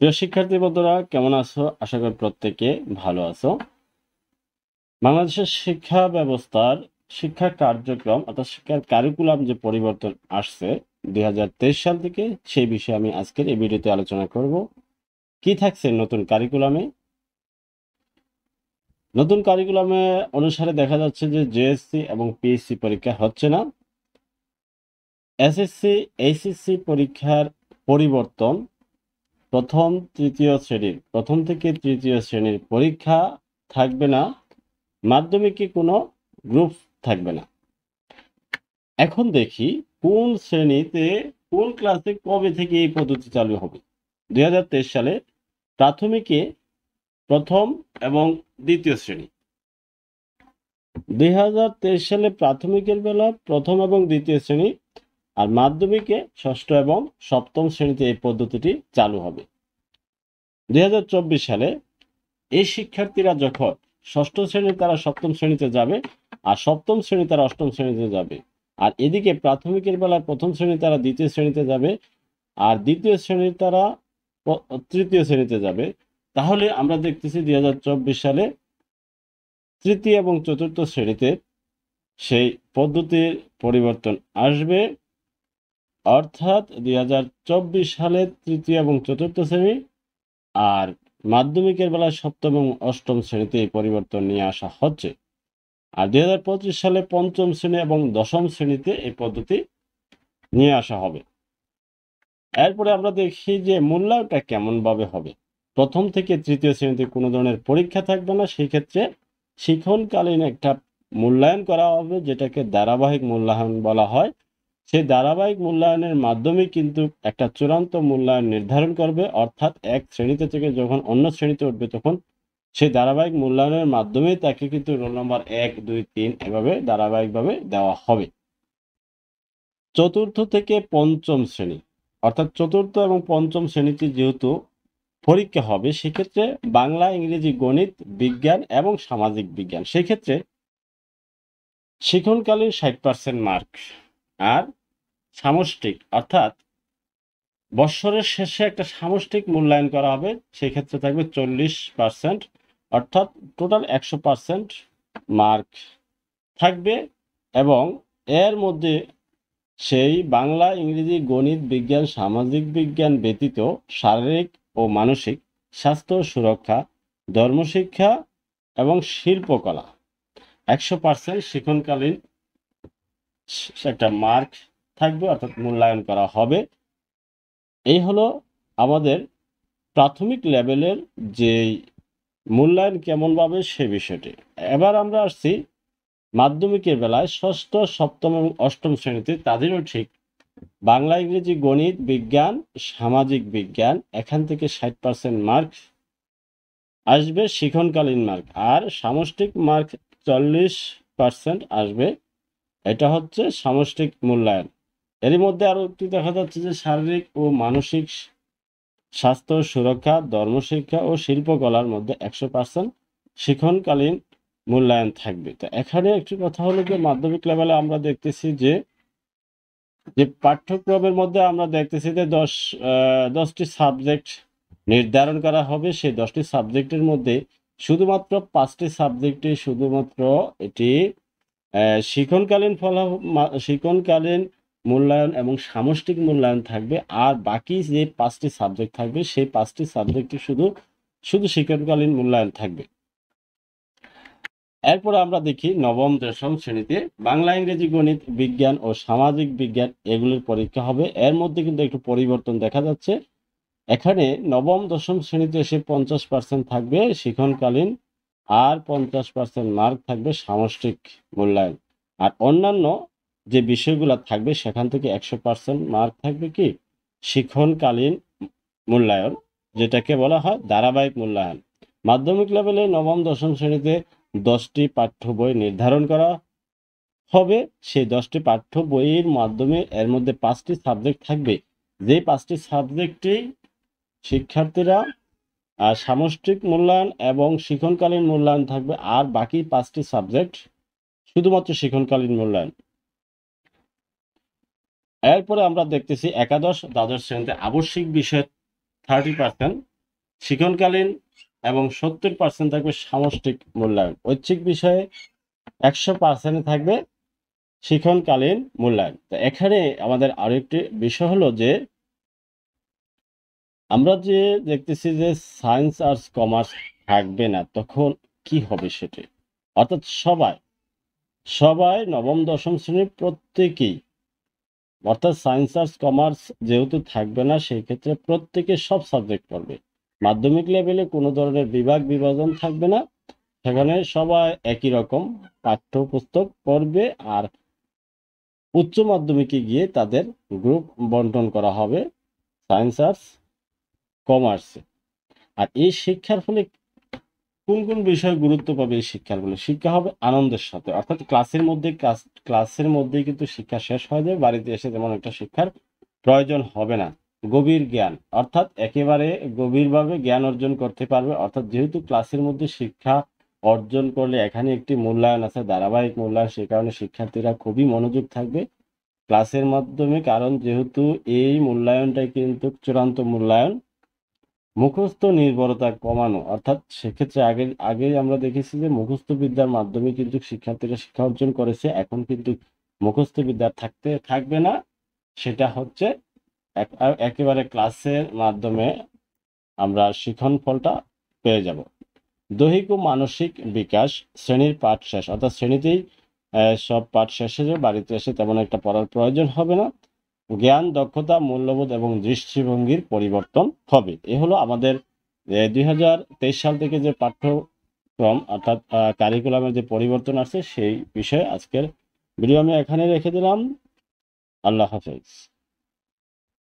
প্রিয় শিক্ষার্থী বন্ধুরা কেমন আছো আশা করি প্রত্যেকে ভালো আছো বাংলাদেশের শিক্ষা ব্যবস্থার শিক্ষা কার্যক্রম অর্থাৎ শিক্ষার কারিকুলাম যে পরিবর্তন আসছে দুই সাল থেকে সেই বিষয়ে আমি আজকের এই ভিডিওতে আলোচনা করব কি থাকছে নতুন কারিকুলামে নতুন কারিকুলামে অনুসারে দেখা যাচ্ছে যে জেএসসি এবং পিএসসি পরীক্ষা হচ্ছে না এসএসসি এইচএসসি পরীক্ষার পরিবর্তন প্রথম তৃতীয় শ্রেণীর প্রথম থেকে তৃতীয় শ্রেণীর পরীক্ষা থাকবে না মাধ্যমিকে কোনো গ্রুপ থাকবে না এখন দেখি কোন শ্রেণীতে কোন ক্লাসে কবে থেকে এই পদ্ধতি চালু হবে দুই সালে প্রাথমিকে প্রথম এবং দ্বিতীয় শ্রেণী দুই সালে প্রাথমিকের বেলা প্রথম এবং দ্বিতীয় শ্রেণী আর মাধ্যমিকে ষষ্ঠ এবং সপ্তম শ্রেণীতে এই পদ্ধতিটি চালু হবে দুই সালে এই শিক্ষার্থীরা যখন ষষ্ঠ শ্রেণী তারা সপ্তম শ্রেণীতে যাবে আর সপ্তম শ্রেণী তারা অষ্টম শ্রেণীতে যাবে আর এদিকে প্রাথমিকের বেলায় প্রথম শ্রেণী তারা দ্বিতীয় শ্রেণীতে যাবে আর দ্বিতীয় শ্রেণীর তারা তৃতীয় শ্রেণীতে যাবে তাহলে আমরা দেখতেছি দুই সালে তৃতীয় এবং চতুর্থ শ্রেণীতে সেই পদ্ধতির পরিবর্তন আসবে অর্থাৎ দুই সালে তৃতীয় এবং চতুর্থ শ্রেণী আর মাধ্যমিকের বেলায় সপ্তম এবং অষ্টম শ্রেণীতে এই পরিবর্তন নিয়ে আসা হচ্ছে আর দুই সালে পঞ্চম শ্রেণী এবং দশম শ্রেণীতে এই পদ্ধতি নিয়ে আসা হবে এরপরে আমরা দেখি যে মূল্যায়নটা কেমনভাবে হবে প্রথম থেকে তৃতীয় শ্রেণীতে কোনো ধরনের পরীক্ষা থাকবে না সেই ক্ষেত্রে শিক্ষণকালীন একটা মূল্যায়ন করা হবে যেটাকে ধারাবাহিক মূল্যায়ন বলা হয় সেই ধারাবাহিক মূল্যায়নের মাধ্যমে কিন্তু একটা চূড়ান্ত মূল্যায়ন নির্ধারণ করবে অর্থাৎ এক শ্রেণীতে থেকে যখন অন্য শ্রেণীতে উঠবে তখন সেই ধারাবাহিক মূল্যায়নের মাধ্যমে তাকে কিন্তু রোল নম্বর এক দুই তিন এভাবে ধারাবাহিকভাবে দেওয়া হবে চতুর্থ থেকে পঞ্চম শ্রেণী অর্থাৎ চতুর্থ এবং পঞ্চম শ্রেণীতে যেহেতু পরীক্ষা হবে সেক্ষেত্রে বাংলা ইংরেজি গণিত বিজ্ঞান এবং সামাজিক বিজ্ঞান সেক্ষেত্রে শিখনকালীন ষাট পার্সেন্ট মার্ক আর সামষ্টিক অর্থাৎ বৎসরের শেষে একটা সামষ্টিক মূল্যায়ন করা হবে সেক্ষেত্রে থাকবে চল্লিশ পার্সেন্ট অর্থাৎ টোটাল একশো পার্সেন্ট মার্ক থাকবে এবং এর মধ্যে সেই বাংলা ইংরেজি গণিত বিজ্ঞান সামাজিক বিজ্ঞান ব্যতীত শারীরিক ও মানসিক স্বাস্থ্য সুরক্ষা ধর্মশিক্ষা এবং শিল্পকলা একশো পার্সেন্ট শিক্ষণকালীন একটা মার্ক থাকবে অর্থাৎ মূল্যায়ন করা হবে এই হলো আমাদের প্রাথমিক লেভেলের যে মূল্যায়ন কেমনভাবে সে বিষয়টি এবার আমরা আসছি মাধ্যমিকের বেলায় ষষ্ঠ সপ্তম এবং অষ্টম শ্রেণীতে তাদেরও ঠিক বাংলা ইংরেজি গণিত বিজ্ঞান সামাজিক বিজ্ঞান এখান থেকে ষাট পার্সেন্ট মার্ক আসবে শিখনকালীন মার্ক আর সামষ্টিক মার্ক চল্লিশ পার্সেন্ট আসবে এটা হচ্ছে সামষ্টিক মূল্যায়ন এর মধ্যে আরও একটি দেখা যাচ্ছে যে শারীরিক ও মানসিক স্বাস্থ্য সুরক্ষা ধর্মশিক্ষা ও শিল্পকলার মধ্যে একশো পার্সেন্ট শিখনকালীন মূল্যায়ন থাকবে তো এখানে একটি কথা হলো যে মাধ্যমিক লেভেলে আমরা দেখতেছি যে যে পাঠ্যক্রমের মধ্যে আমরা দেখতেছি যে দশ দশটি সাবজেক্ট নির্ধারণ করা হবে সেই দশটি সাবজেক্টের মধ্যে শুধুমাত্র পাঁচটি সাবজেক্টে শুধুমাত্র এটি শিখনকালীন ফলা শিখনকালীন মূল্যায়ন এবং সামষ্টিক মূল্যায়ন থাকবে আর বাকি যে পাঁচটি সাবজেক্ট থাকবে সেই পাঁচটি সাবজেক্টে শুধু শুধু শিক্ষণকালীন মূল্যায়ন থাকবে এরপর আমরা দেখি নবম দশম শ্রেণীতে বাংলা ইংরেজি গণিত বিজ্ঞান ও সামাজিক বিজ্ঞান এগুলির পরীক্ষা হবে এর মধ্যে কিন্তু একটু পরিবর্তন দেখা যাচ্ছে এখানে নবম দশম শ্রেণীতে এসে পঞ্চাশ পার্সেন্ট থাকবে শিক্ষণকালীন আর পঞ্চাশ পার্সেন্ট মার্ক থাকবে সামষ্টিক মূল্যায়ন আর অন্যান্য যে বিষয়গুলো থাকবে সেখান থেকে একশো পার্সেন্ট মার্ক থাকবে কি শিক্ষণকালীন মূল্যায়ন যেটাকে বলা হয় ধারাবাহিক মূল্যায়ন মাধ্যমিক লেভেলে নবম দশম শ্রেণীতে দশটি পাঠ্য বই নির্ধারণ করা হবে সেই দশটি পাঠ্য বইয়ের মাধ্যমে এর মধ্যে পাঁচটি সাবজেক্ট থাকবে যে পাঁচটি সাবজেক্টে শিক্ষার্থীরা আর সামষ্টিক মূল্যায়ন এবং শিক্ষণকালীন মূল্যায়ন থাকবে আর বাকি পাঁচটি সাবজেক্ট শুধুমাত্র শিক্ষণকালীন মূল্যায়ন এরপরে আমরা দেখতেছি একাদশ দ্বাদশ শ্রেণীতে আবশ্যিক বিষয় থার্টি পার্সেন্ট শিক্ষণকালীন এবং সত্তর পার্সেন্ট থাকবে সামষ্টিক মূল্যায়ন ঐচ্ছিক বিষয়ে একশো পার্সেন্টে থাকবে শিক্ষণকালীন মূল্যায়ন তো এখানে আমাদের আরেকটি বিষয় হলো যে আমরা যে দেখতেছি যে সায়েন্স আর্টস কমার্স থাকবে না তখন কি হবে সেটি অর্থাৎ সবাই সবাই নবম দশম শ্রেণীর প্রত্যেকেই অর্থাৎ সায়েন্স আর্টস কমার্স যেহেতু থাকবে না সেই ক্ষেত্রে প্রত্যেকে সব সাবজেক্ট পড়বে মাধ্যমিক লেভেলে কোনো ধরনের বিভাগ বিভাজন থাকবে না সেখানে সবাই একই রকম পাঠ্যপুস্তক পড়বে আর উচ্চ মাধ্যমিকে গিয়ে তাদের গ্রুপ বন্টন করা হবে সায়েন্স আর্টস কমার্সে আর এই শিক্ষার ফলে কোন কোন বিষয় গুরুত্ব পাবে এই শিক্ষার বলে শিক্ষা হবে আনন্দের সাথে অর্থাৎ ক্লাসের মধ্যে ক্লাসের মধ্যেই কিন্তু শিক্ষা শেষ হয়ে যাবে বাড়িতে এসে তেমন একটা শিক্ষার প্রয়োজন হবে না গভীর জ্ঞান অর্থাৎ একেবারে গভীরভাবে জ্ঞান অর্জন করতে পারবে অর্থাৎ যেহেতু ক্লাসের মধ্যে শিক্ষা অর্জন করলে এখানে একটি মূল্যায়ন আছে ধারাবাহিক মূল্যায়ন সে কারণে শিক্ষার্থীরা খুবই মনোযোগ থাকবে ক্লাসের মাধ্যমে কারণ যেহেতু এই মূল্যায়নটাই কিন্তু চূড়ান্ত মূল্যায়ন মুখস্থ নির্ভরতা কমানো অর্থাৎ সেক্ষেত্রে আগে আগে আমরা দেখেছি যে মুখস্থ বিদ্যার মাধ্যমে কিন্তু শিক্ষার্থীরা শিক্ষা অর্জন করেছে এখন কিন্তু মুখস্থ বিদ্যা থাকতে থাকবে না সেটা হচ্ছে একেবারে ক্লাসের মাধ্যমে আমরা শিখন ফলটা পেয়ে যাব দৈহিক ও মানসিক বিকাশ শ্রেণীর পাঠ শেষ অর্থাৎ শ্রেণীতেই সব পাঠ শেষ হয়ে বাড়িতে এসে তেমন একটা পড়ার প্রয়োজন হবে না জ্ঞান দক্ষতা মূল্যবোধ এবং দৃষ্টিভঙ্গির পরিবর্তন হবে এ হলো আমাদের দুই সাল থেকে যে পাঠ্যক্রম অর্থাৎ কারিকুলামের যে পরিবর্তন আছে সেই বিষয়ে আজকের ভিডিও আমি এখানে রেখে দিলাম আল্লাহ হাফেজ